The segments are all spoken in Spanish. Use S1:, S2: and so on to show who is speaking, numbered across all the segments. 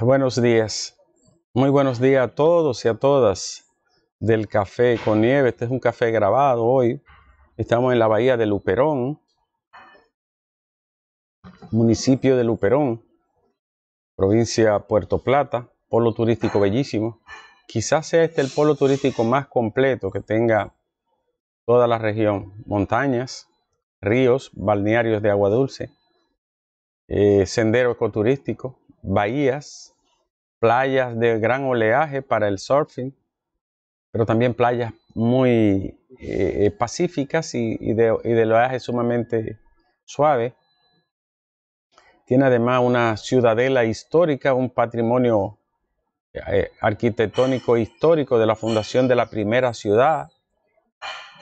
S1: Buenos días. Muy buenos días a todos y a todas del Café con Nieve. Este es un café grabado hoy. Estamos en la bahía de Luperón, municipio de Luperón, provincia Puerto Plata, polo turístico bellísimo. Quizás sea este el polo turístico más completo que tenga toda la región. Montañas, ríos, balnearios de agua dulce, eh, sendero ecoturístico, bahías, playas de gran oleaje para el surfing, pero también playas muy eh, eh, pacíficas y, de, oleaje sumamente suave. Tiene además una ciudadela histórica, un patrimonio eh, arquitectónico histórico de la fundación de la primera ciudad,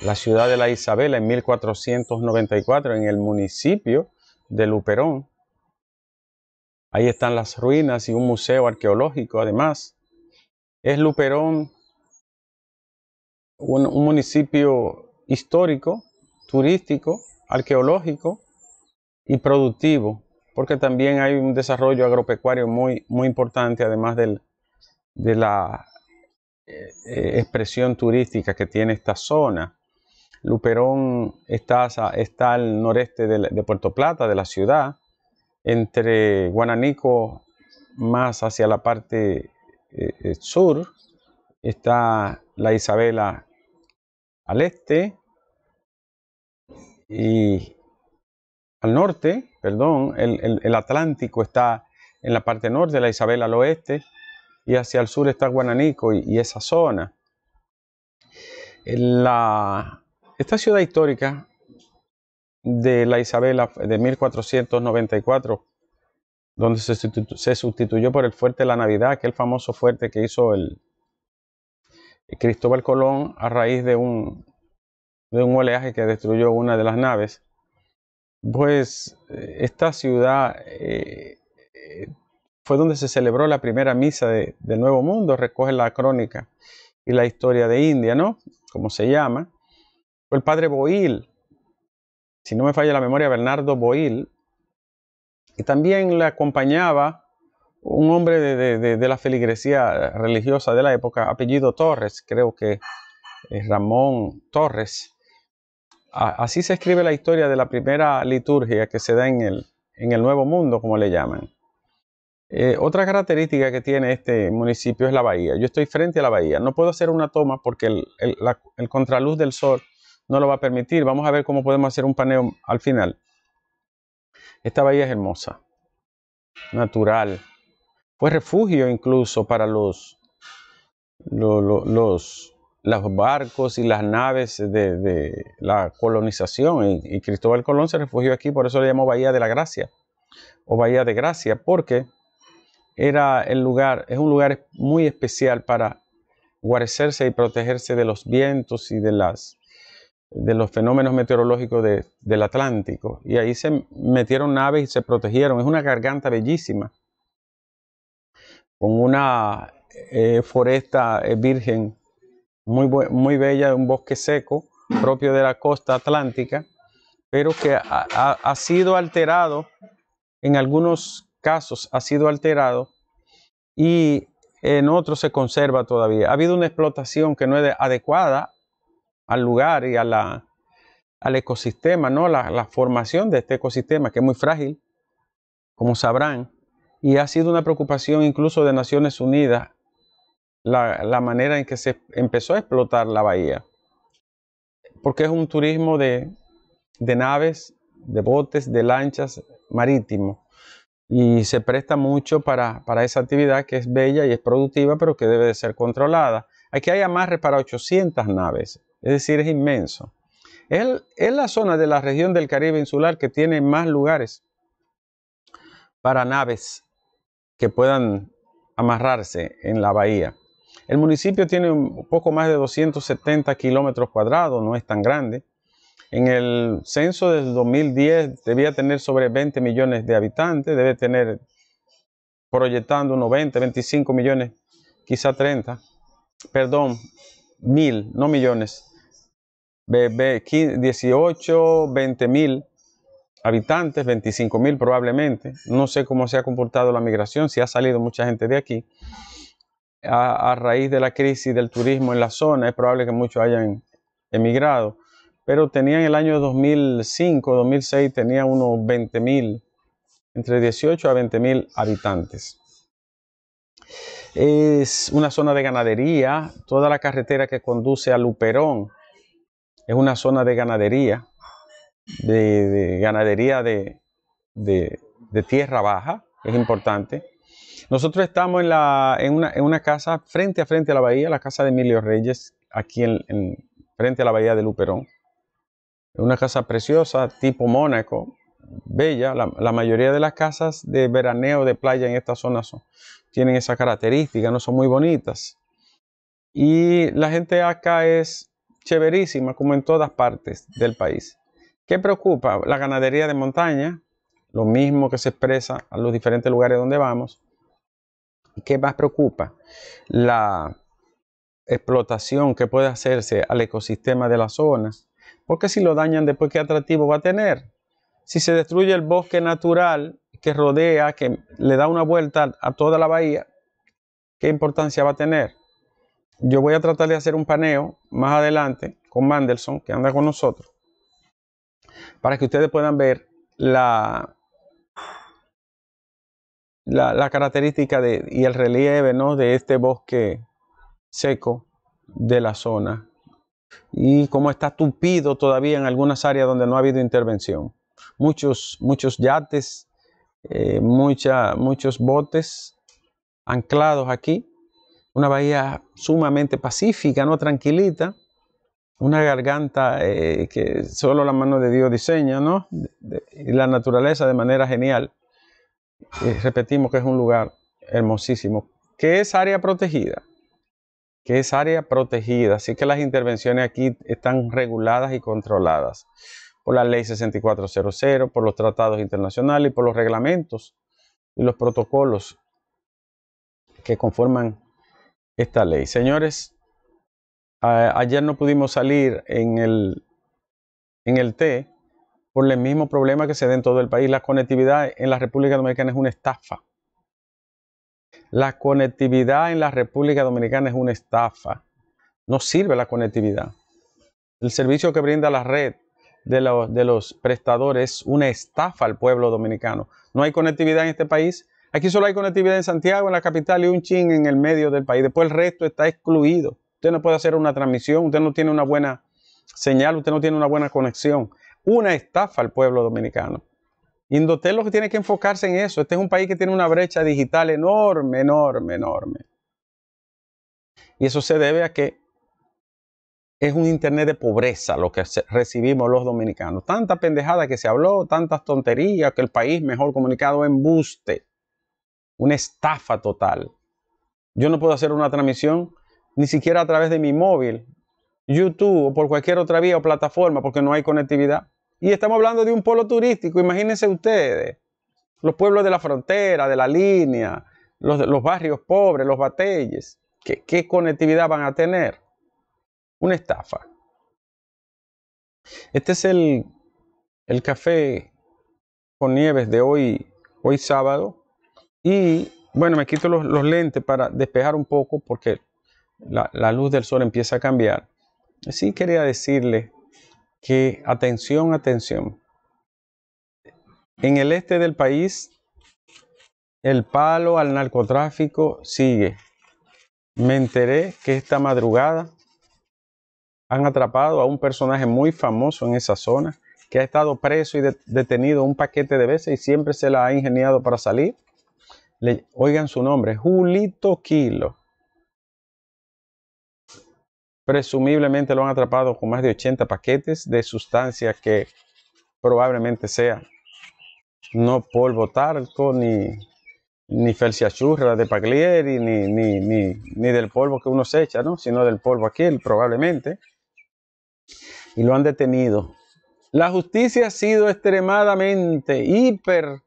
S1: la ciudad de la Isabela en 1494, en el municipio de Luperón. Ahí están las ruinas y un museo arqueológico además. Es Luperón un, municipio histórico, turístico, arqueológico y productivo, porque también hay un desarrollo agropecuario muy, muy importante, además de la eh, eh, expresión turística que tiene esta zona. Luperón está, al noreste de Puerto Plata, de la ciudad, entre Guananico más hacia la parte eh, eh, sur, está la Isabela al este y al norte, perdón, el, Atlántico está en la parte norte, la Isabela al oeste y hacia el sur está Guananico y, esa zona. La, esta ciudad histórica de la Isabela de 1494, donde se sustituyó, por el fuerte de la Navidad, aquel famoso fuerte que hizo el, Cristóbal Colón a raíz de un, de un oleaje que destruyó una de las naves. Pues eh, esta ciudad eh, eh, fue donde se celebró la primera misa del Nuevo Mundo, recoge la crónica y la historia de India, ¿no? Como se llama. Fue el padre Boil si no me falla la memoria, Bernardo Boil, y también le acompañaba un hombre de, la feligresía religiosa de la época, apellido Torres, creo que es Ramón Torres. Así se escribe la historia de la primera liturgia que se da en el, en el Nuevo Mundo, como le llaman. Eh, otra característica que tiene este municipio es la bahía. Yo estoy frente a la bahía. No puedo hacer una toma porque el contraluz del sol no lo va a permitir. Vamos a ver cómo podemos hacer un paneo al final. Esta bahía es hermosa, natural. Fue refugio incluso para los, los, los, barcos y las naves de, la colonización. Y, y, Cristóbal Colón se refugió aquí, por eso le llamó Bahía de la Gracia o Bahía de Gracia, porque era el lugar, es un lugar muy especial para guarecerse y protegerse de los vientos y de las de los fenómenos meteorológicos del Atlántico. Y ahí se metieron naves y se protegieron. Es una garganta bellísima, con una eh, foresta eh, virgen muy, muy bella, un bosque seco propio de la costa atlántica, pero que ha sido alterado, en algunos casos ha sido alterado y en otros se conserva todavía. Ha habido una explotación que no es adecuada al lugar y a la, al ecosistema, ¿no? La, formación de este ecosistema, que es muy frágil, como sabrán, y ha sido una preocupación incluso de Naciones Unidas la, manera en que se empezó a explotar la bahía, porque es un turismo de, naves, de botes, de lanchas marítimo, y se presta mucho para, esa actividad que es bella y es productiva, pero que debe de ser controlada. Aquí hay amarre para 800 naves es decir, es inmenso. Es, la zona de la región del Caribe insular que tiene más lugares para naves que puedan amarrarse en la bahía. El municipio tiene un poco más de 270 kilómetros cuadrados, no es tan grande. En el censo del 2010 debía tener sobre 20 millones de habitantes, debe tener proyectando unos 20, 25 millones, quizá 30, perdón, mil, no millones, 18, 20 mil habitantes, 25 mil probablemente. No sé cómo se ha comportado la migración, si ha salido mucha gente de aquí. A, raíz de la crisis del turismo en la zona, es probable que muchos hayan emigrado, pero en el año 2005, 2006, tenía unos 20 mil, entre 18 a 20 mil habitantes. Es una zona de ganadería, toda la carretera que conduce a Luperón es una zona de ganadería, de, ganadería de, tierra baja, es importante. Nosotros estamos en, una, casa frente a frente a la bahía, la casa de Emilio Reyes, aquí en, frente a la bahía de Luperón. Es una casa preciosa, tipo Mónaco, bella. La, la, mayoría de las casas de veraneo de playa en esta zona son, tienen esa característica, no son muy bonitas. Y la gente acá es chéverísima, como en todas partes del país. ¿Qué preocupa? La ganadería de montaña, lo mismo que se expresa en los diferentes lugares donde vamos. ¿Qué más preocupa? La explotación que puede hacerse al ecosistema de las zonas. Porque si lo dañan después, ¿qué atractivo va a tener? Si se destruye el bosque natural, que rodea, que le da una vuelta a toda la bahía, ¿qué importancia va a tener? Yo voy a tratar de hacer un paneo más adelante con Mandelson, que anda con nosotros, para que ustedes puedan ver la, la, característica y el relieve ¿no? de este bosque seco de la zona y cómo está tupido todavía en algunas áreas donde no ha habido intervención. Muchos, muchos yates eh, muchos botes anclados aquí, una bahía sumamente pacífica, no tranquilita, una garganta eh, que solo la mano de Dios diseña, ¿no? y la naturaleza de manera genial. Eh, repetimos que es un lugar hermosísimo, que es área protegida, que es área protegida, así que las intervenciones aquí están reguladas y controladas por la ley 6400, por los tratados internacionales y por los reglamentos y los protocolos que conforman esta ley. Señores, ayer no pudimos salir en el, en el por el mismo problema que se da en todo el país. La conectividad en la República Dominicana es una estafa. La conectividad en la República Dominicana es una estafa. No sirve la conectividad. El servicio que brinda la red de, los prestadores una estafa al pueblo dominicano. No hay conectividad en este país. Aquí solo hay conectividad en Santiago, en la capital y un chin en el medio del país. Después el resto está excluido. Usted no puede hacer una transmisión, usted no tiene una buena señal, usted no tiene una buena conexión. Una estafa al pueblo dominicano. Indotel lo que tiene que enfocarse en eso. Este es un país que tiene una brecha digital enorme, enorme, enorme. Y eso se debe a que es un Internet de pobreza lo que recibimos los dominicanos. Tanta pendejada que se habló, tantas tonterías, que el país mejor comunicado embuste. Una estafa total. Yo no puedo hacer una transmisión ni siquiera a través de mi móvil, YouTube o por cualquier otra vía o plataforma porque no hay conectividad. Y estamos hablando de un polo turístico, imagínense ustedes. Los pueblos de la frontera, de la línea, los, barrios pobres, los batelles. ¿Qué conectividad van a tener? Una estafa. Este es el, café con nieves de hoy, hoy sábado. Y bueno, me quito los, lentes para despejar un poco porque la, la, luz del sol empieza a cambiar. Así quería decirle que atención, atención. En el este del país, el palo al narcotráfico sigue. Me enteré que esta madrugada han atrapado a un personaje muy famoso en esa zona que ha estado preso y detenido un paquete de veces y siempre se la ha ingeniado para salir. oigan su nombre, Julito Kilo. Presumiblemente lo han atrapado con más de 80 paquetes de sustancia que probablemente sea no polvo talco, ni, ni felciachurra de Paglieri, ni, ni, ni, del polvo que uno se echa, ¿no? sino del polvo aquel, probablemente y lo han detenido. La justicia ha sido extremadamente hiper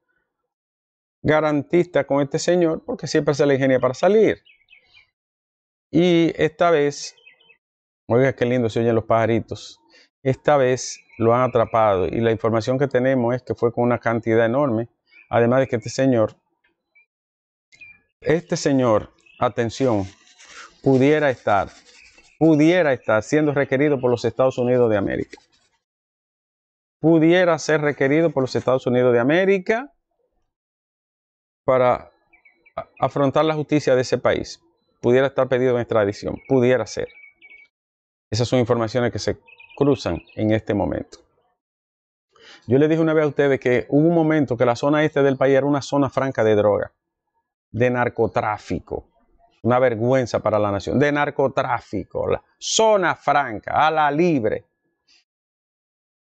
S1: garantista con este señor porque siempre se le ingenia para salir. Y esta vez, oiga qué lindo se oyen los pajaritos, esta vez lo han atrapado y la información que tenemos es que fue con una cantidad enorme, además de que este señor, este señor, atención, pudiera estar pudiera estar siendo requerido por los Estados Unidos de América. Pudiera ser requerido por los Estados Unidos de América para afrontar la justicia de ese país. Pudiera estar pedido en extradición. Pudiera ser. Esas son informaciones que se cruzan en este momento. Yo les dije una vez a ustedes que hubo un momento que la zona este del país era una zona franca de droga, de narcotráfico una vergüenza para la nación, de narcotráfico,
S2: la zona franca, a la libre.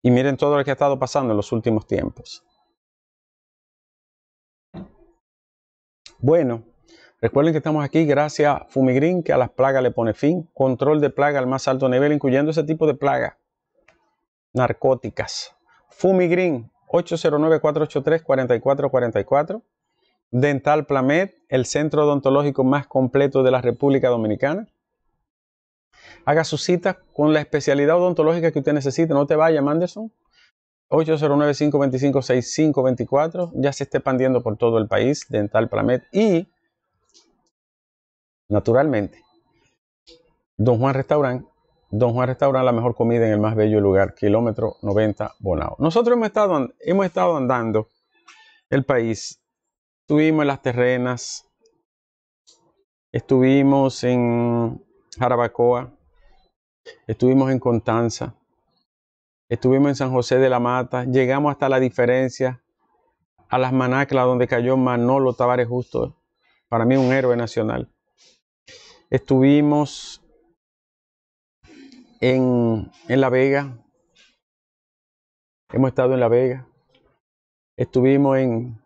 S2: Y miren todo lo que ha estado pasando en los últimos tiempos.
S1: Bueno, recuerden que estamos aquí gracias a Fumigrín, que a las plagas le pone fin, control de plaga al más alto nivel, incluyendo ese tipo de plagas narcóticas. Fumigrín, 809-483-4444. Dental Plamed, el centro odontológico más completo de la República Dominicana. Haga su cita con la especialidad odontológica que usted necesite. No te vaya, Manderson. 809-525-6524. Ya se está expandiendo por todo el país, Dental Plamed. Y, naturalmente, Don Juan Restaurant. Don Juan Restaurant, la mejor comida en el más bello lugar, kilómetro 90 Bonao. Nosotros hemos estado, hemos estado andando el país Estuvimos en las terrenas, estuvimos en Jarabacoa, estuvimos en Contanza, estuvimos en San José de la Mata, llegamos hasta la diferencia a las Manaclas donde cayó Manolo Tavares Justo, para mí un héroe nacional. Estuvimos
S2: en, en La Vega, hemos estado en La Vega, estuvimos en,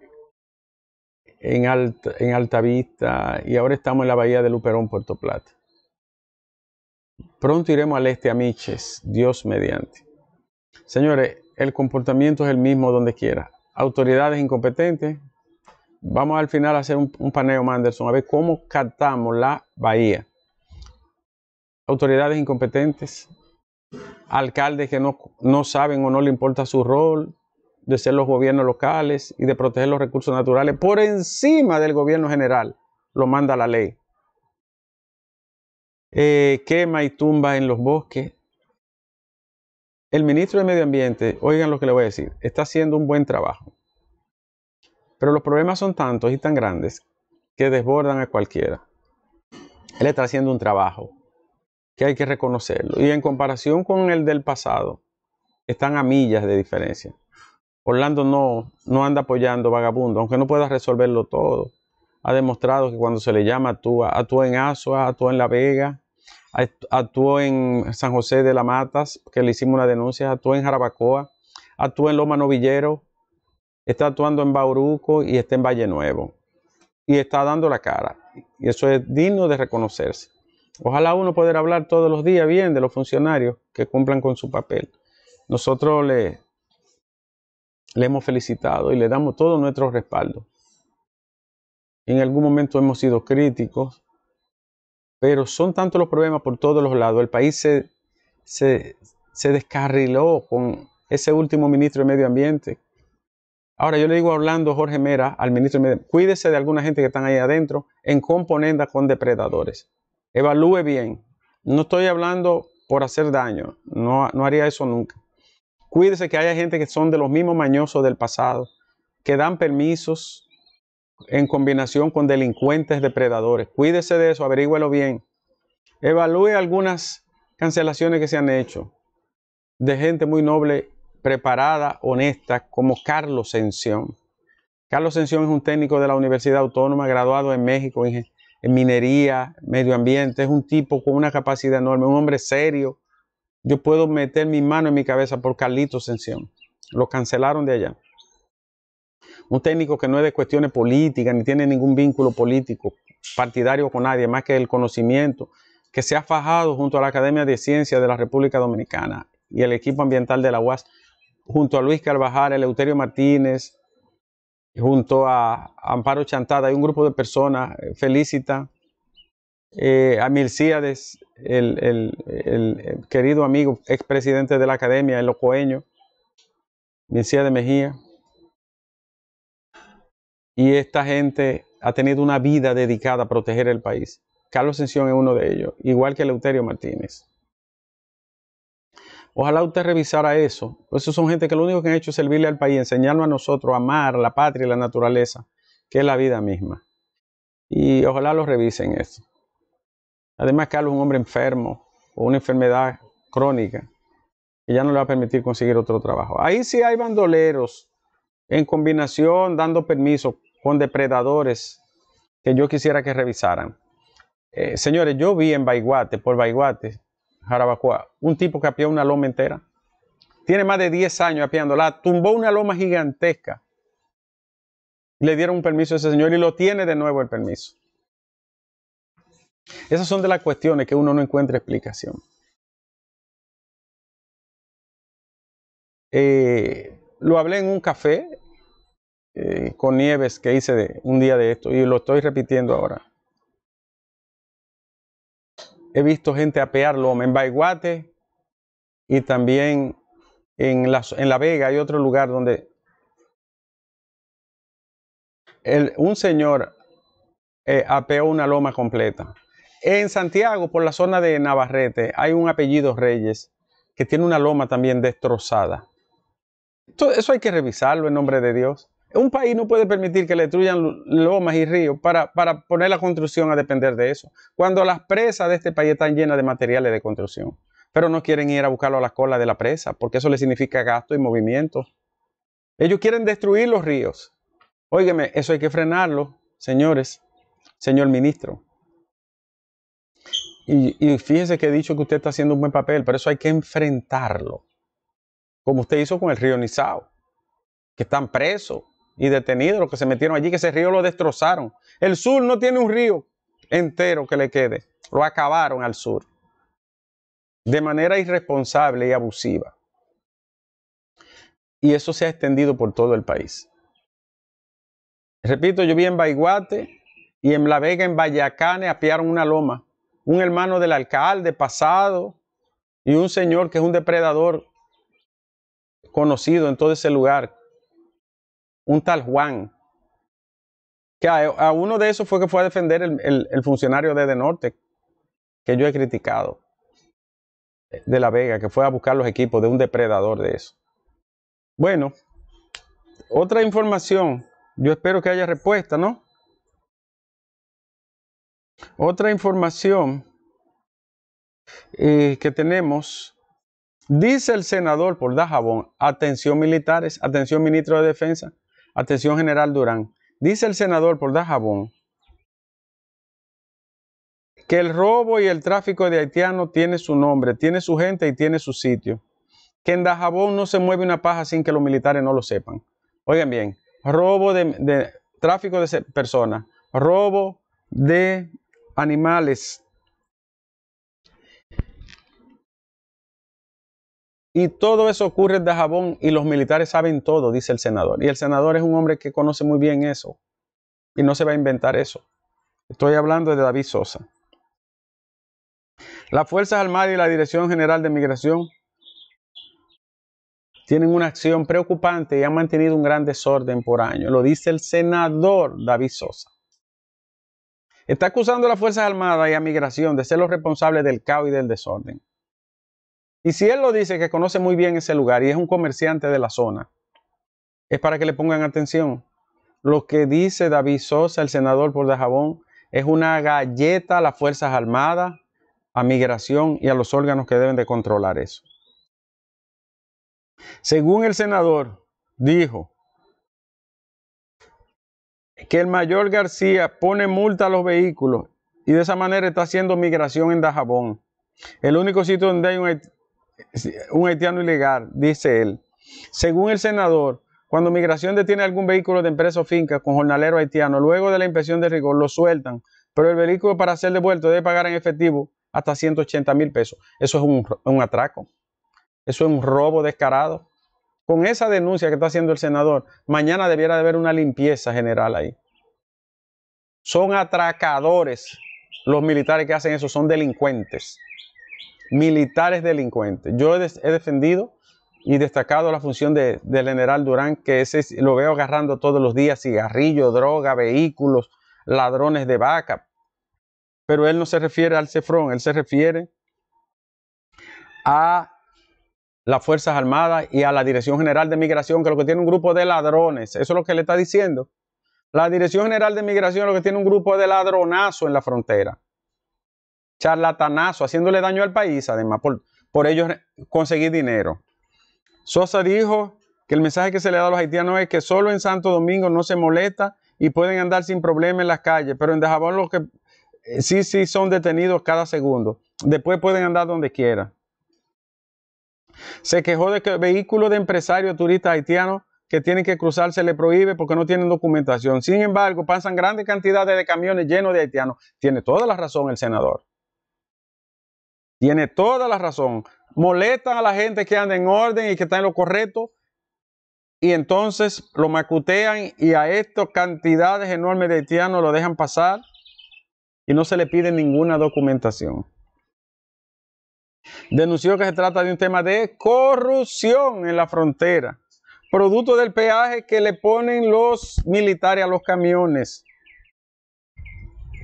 S2: en,
S1: Alta Vista, y ahora estamos en la bahía de Luperón, Puerto Plata. Pronto iremos al este a Miches, Dios mediante. Señores, el comportamiento es el mismo donde quiera. Autoridades incompetentes. Vamos al final a hacer un, paneo, Manderson, a ver cómo captamos la bahía. Autoridades incompetentes, alcaldes que no, no saben o no le importa su rol, de ser los gobiernos locales y de proteger los recursos naturales por encima del gobierno general, lo manda la ley. Eh, quema y tumba en los bosques. El ministro de Medio Ambiente, oigan lo que le voy a decir, está haciendo un buen trabajo. Pero los problemas son tantos y tan grandes que desbordan a cualquiera. Él está haciendo un trabajo que hay que reconocerlo. Y en comparación con el del pasado, están a millas de diferencia. Orlando no, no anda apoyando vagabundo, aunque no pueda resolverlo todo. Ha demostrado que cuando se le llama actúa. Actúa en Asua, actúa en La Vega, actúa en San José de la Matas, que le hicimos una denuncia, actúa en Jarabacoa, actúa en Loma Novillero, está actuando en Bauruco y está en Valle Nuevo. Y está dando la cara. Y eso es digno de reconocerse. Ojalá uno pueda hablar todos los días bien de los funcionarios que cumplan con su papel. Nosotros le, le hemos felicitado y le damos todo nuestro respaldo. En algún momento hemos sido críticos, pero son tantos los problemas por todos los lados. El país se, se, se descarriló con ese último ministro de Medio Ambiente. Ahora yo le digo hablando Jorge Mera al ministro de Medio Ambiente, cuídese de alguna gente que están ahí adentro en componenda con depredadores. Evalúe bien. No estoy hablando por hacer daño, no, no haría eso nunca. Cuídese que haya gente que son de los mismos mañosos del pasado, que dan permisos en combinación con delincuentes depredadores. Cuídese de eso, averígüelo bien. Evalúe algunas cancelaciones que se han hecho de gente muy noble, preparada, honesta, como Carlos Sención. Carlos Sención es un técnico de la Universidad Autónoma, graduado en México en minería, medio ambiente. Es un tipo con una capacidad enorme, un hombre serio, yo puedo meter mi mano en mi cabeza por Carlitos Sención. Lo cancelaron de allá. Un técnico que no es de cuestiones políticas, ni tiene ningún vínculo político, partidario con nadie, más que el conocimiento, que se ha fajado junto a la Academia de Ciencias de la República Dominicana y el equipo ambiental de la UAS, junto a Luis Carvajal, Eleuterio Martínez, junto a Amparo Chantada, hay un grupo de personas, eh, Felicita, eh, a Milcíades, el, querido amigo expresidente de la academia, el locoeño, Milcíades Mejía. Y esta gente ha tenido una vida dedicada a proteger el país. Carlos Sención es uno de ellos, igual que Eleuterio Martínez. Ojalá usted revisara eso. Pues esos son gente que lo único que han hecho es servirle al país, enseñarnos a nosotros a amar la patria y la naturaleza, que es la vida misma. Y ojalá lo revisen eso. Además, Carlos es un hombre enfermo o una enfermedad crónica que ya no le va a permitir conseguir otro trabajo. Ahí sí hay bandoleros en combinación dando permiso con depredadores que yo quisiera que revisaran. Eh, señores, yo vi en Baiguate, por Baiguate, Jarabacoa, un tipo que apió una loma entera. Tiene más de 10 años apiándola, tumbó una loma gigantesca. Le dieron un permiso a ese señor y lo tiene de
S2: nuevo el permiso. Esas son de las cuestiones que uno no encuentra explicación. Eh, lo hablé en un café eh, con Nieves que hice un día de esto y
S1: lo estoy repitiendo ahora. He visto gente apear loma en Baiguate y también en la, Vega hay otro lugar donde un señor eh, apeó una loma completa. En Santiago, por la zona de Navarrete, hay un apellido Reyes que tiene una loma también destrozada. eso hay que revisarlo en nombre de Dios. Un país no puede permitir que le destruyan lomas y ríos para, poner la construcción a depender de eso. Cuando las presas de este país están llenas de materiales de construcción, pero no quieren ir a buscarlo a las colas de la presa, porque eso le significa gasto y movimiento. Ellos quieren destruir los ríos. Óigame, eso hay que frenarlo, señores, señor ministro. Y, fíjese que he dicho que usted está haciendo un buen papel, pero eso hay que enfrentarlo. Como usted hizo con el río Nizao, que están presos y detenidos los que se metieron allí, que ese río lo destrozaron. El sur no tiene un río entero que le quede, lo acabaron al sur de manera irresponsable y abusiva. Y eso se ha extendido por todo el país. Repito, yo vi en Baiguate y en La Vega, en Bayacane, apiaron una loma un hermano del alcalde pasado y un señor que es un depredador conocido en todo ese lugar, un tal Juan, que a, uno de esos fue que fue a defender el, el funcionario de De Norte, que yo he criticado, de La Vega, que fue a buscar los equipos de un depredador de eso. Bueno, otra información, yo espero que haya respuesta, ¿no? Otra información eh, que tenemos, dice el senador por Dajabón, atención militares, atención ministro de Defensa, atención general Durán, dice el senador por Dajabón que el robo y el tráfico de haitianos tiene su nombre, tiene su gente y tiene su sitio. Que en Dajabón no se mueve una paja sin que los militares no lo sepan. Oigan bien, robo de tráfico de personas, robo de animales. Y todo eso ocurre en Dajabón y los militares saben todo, dice el senador. Y el senador es un hombre que conoce muy bien eso y no se va a inventar eso. Estoy hablando de David Sosa. Las Fuerzas Armadas y la Dirección General de Migración tienen una acción preocupante y han mantenido un gran desorden por año. Lo dice el senador David Sosa. Está acusando a las Fuerzas Armadas y a Migración de ser los responsables del caos y del desorden. Y si él lo dice que conoce muy bien ese lugar y es un comerciante de la zona, es para que le pongan atención. Lo que dice David Sosa, el senador por Dajabón, es una galleta a las Fuerzas Armadas, a Migración y a los órganos que deben de controlar eso. Según el senador, dijo, que el mayor García pone multa a los vehículos y de esa manera está haciendo migración en Dajabón. El único sitio donde hay un, haitiano ilegal, dice él. Según el senador, cuando migración detiene algún vehículo de empresa o finca con jornalero haitiano, luego de la inspección de rigor lo sueltan, pero el vehículo para ser devuelto debe pagar en efectivo hasta 180 mil pesos. Eso es un atraco. Eso es un robo descarado con esa denuncia que está haciendo el senador, mañana debiera de haber una limpieza general ahí. Son atracadores los militares que hacen eso, son delincuentes. Militares delincuentes. Yo he, defendido y destacado la función del general Durán, que ese lo veo agarrando todos los días, cigarrillo, droga, vehículos, ladrones de vaca. Pero él no se refiere al cefrón, él se refiere a las Fuerzas Armadas y a la Dirección General de Migración, que lo que tiene un grupo de ladrones. Eso es lo que le está diciendo. La Dirección General de Migración lo que tiene un grupo de ladronazo en la frontera. Charlatanazo, haciéndole daño al país, además, por, por ellos conseguir dinero. Sosa dijo que el mensaje que se le da a los haitianos es que solo en Santo Domingo no se molesta y pueden andar sin problema en las calles, pero en Dajabón los que eh, sí, sí son detenidos cada segundo. Después pueden andar donde quieran. Se quejó de que el vehículo de empresarios turistas haitianos que tienen que cruzar se le prohíbe porque no tienen documentación. Sin embargo, pasan grandes cantidades de camiones llenos de haitianos. Tiene toda la razón el senador. Tiene toda la razón. Molestan a la gente que anda en orden y que está en lo correcto. Y entonces lo macutean y a estas cantidades enormes de haitianos lo dejan pasar y no se le pide ninguna documentación denunció que se trata de un tema de corrupción en la frontera, producto del peaje que le ponen los militares a los camiones.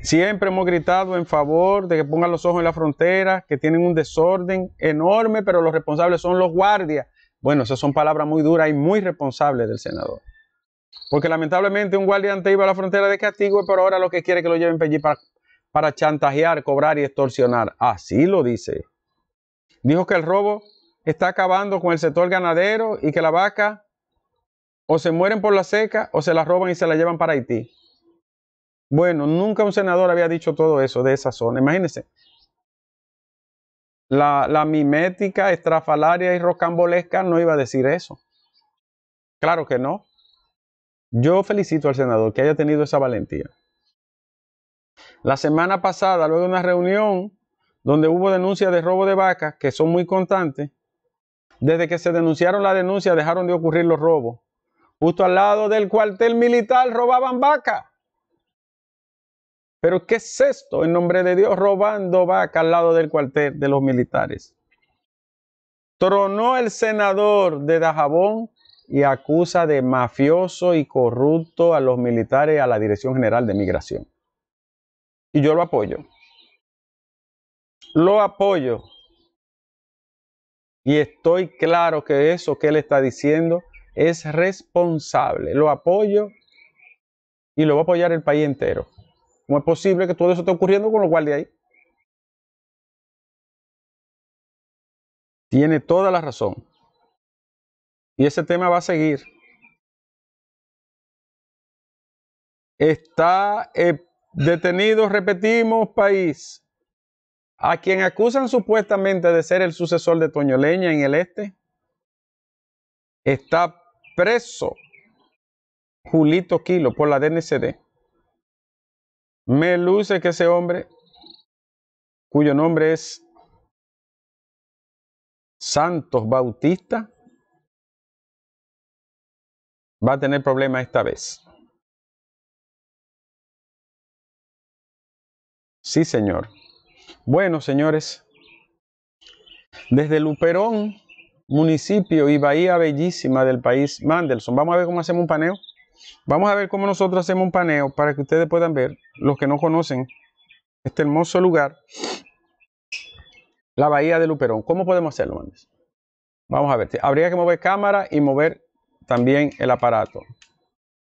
S1: Siempre hemos gritado en favor de que pongan los ojos en la frontera, que tienen un desorden enorme, pero los responsables son los guardias. Bueno, esas son palabras muy duras y muy responsables del senador. Porque lamentablemente un guardia antes iba a la frontera de castigo, pero ahora lo que quiere es que lo lleven para chantajear, cobrar y extorsionar. Así lo dice Dijo que el robo está acabando con el sector ganadero y que la vaca o se mueren por la seca o se la roban y se la llevan para Haití. Bueno, nunca un senador había dicho todo eso de esa zona. Imagínense. La, la mimética, estrafalaria y rocambolesca no iba a decir eso. Claro que no. Yo felicito al senador que haya tenido esa valentía. La semana pasada, luego de una reunión, donde hubo denuncias de robo de vacas, que son muy constantes, desde que se denunciaron las denuncias dejaron de ocurrir los robos. Justo al lado del cuartel militar robaban vacas. Pero ¿qué es esto en nombre de Dios robando vacas al lado del cuartel de los militares? Tronó el senador de Dajabón y acusa de mafioso y corrupto a los militares a la Dirección General de Migración.
S2: Y yo lo apoyo. Lo apoyo. Y estoy claro que eso que él está diciendo
S1: es responsable. Lo apoyo y lo va a apoyar el país entero.
S2: ¿Cómo es posible que todo eso esté ocurriendo con los guardias ahí? Tiene toda la razón. Y ese tema va a seguir. Está eh, detenido, repetimos, país a quien acusan supuestamente
S1: de ser el sucesor de Toño Leña en el este, está preso Julito Kilo por la DNCD.
S2: Me luce que ese hombre, cuyo nombre es Santos Bautista, va a tener problemas esta vez. Sí, señor. Bueno, señores,
S1: desde Luperón, municipio y bahía bellísima del país Mandelson, vamos a ver cómo hacemos un paneo. Vamos a ver cómo nosotros hacemos un paneo para que ustedes puedan ver, los que no conocen este hermoso lugar, la bahía de Luperón. ¿Cómo podemos hacerlo, Mandelson? Vamos a ver, habría que mover cámara y mover también el aparato.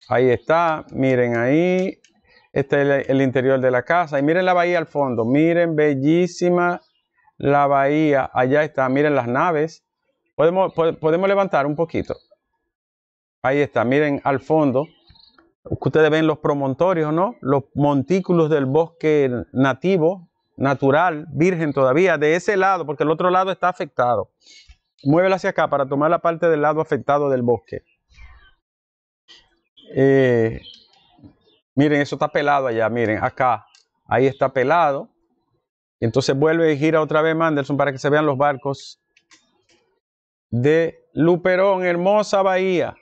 S1: Ahí está, miren ahí, este es el, interior de la casa. Y miren la bahía al fondo. Miren, bellísima la bahía. Allá está. Miren las naves. Podemos, podemos levantar un poquito. Ahí está. Miren al fondo. Ustedes ven los promontorios, ¿no? Los montículos del bosque nativo, natural, virgen todavía, de ese lado, porque el otro lado está afectado. Muévela hacia acá para tomar la parte del lado afectado del bosque. Eh, Miren, eso está pelado allá, miren, acá. Ahí está pelado. entonces vuelve y gira otra vez Mandelson para que se vean los barcos de Luperón, hermosa bahía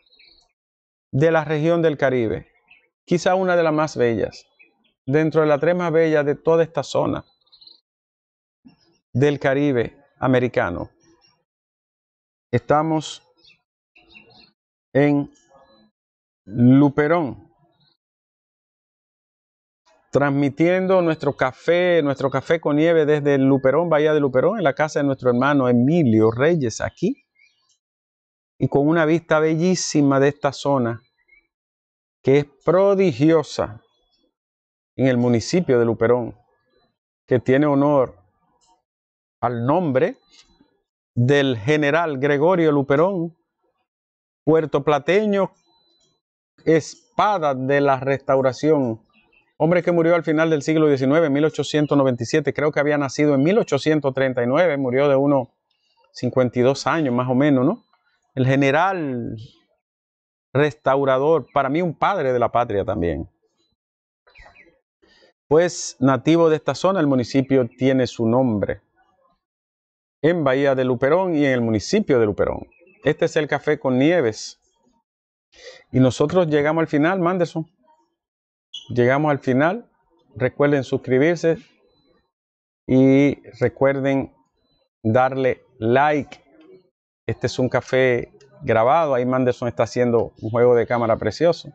S1: de la región del Caribe. Quizá una de las más bellas. Dentro de las tres más bellas de toda esta zona del Caribe
S2: americano. Estamos en Luperón
S1: transmitiendo nuestro café, nuestro café con nieve desde Luperón, Bahía de Luperón, en la casa de nuestro hermano Emilio Reyes, aquí, y con una vista bellísima de esta zona, que es prodigiosa en el municipio de Luperón, que tiene honor al nombre del general Gregorio Luperón, puertoplateño, espada de la restauración hombre que murió al final del siglo XIX, 1897, creo que había nacido en 1839, murió de unos 52 años más o menos, ¿no? El general restaurador, para mí un padre de la patria también. Pues nativo de esta zona, el municipio tiene su nombre. En Bahía de Luperón y en el municipio de Luperón. Este es el café con nieves. Y nosotros llegamos al final, Manderson llegamos al final. Recuerden suscribirse y recuerden darle like. Este es un café grabado. Ahí Manderson está haciendo un juego de cámara precioso.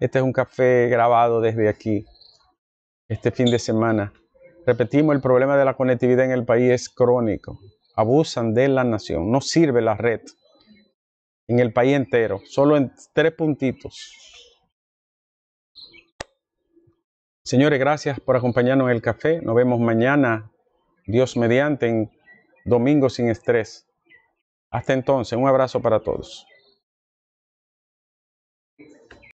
S1: Este es un café grabado desde aquí este fin de semana. Repetimos, el problema de la conectividad en el país es crónico. Abusan de la nación. No sirve la red en el país entero. Solo en tres puntitos. Señores, gracias por acompañarnos en el café. Nos vemos mañana, Dios mediante, en
S2: Domingo sin Estrés. Hasta entonces, un abrazo para todos.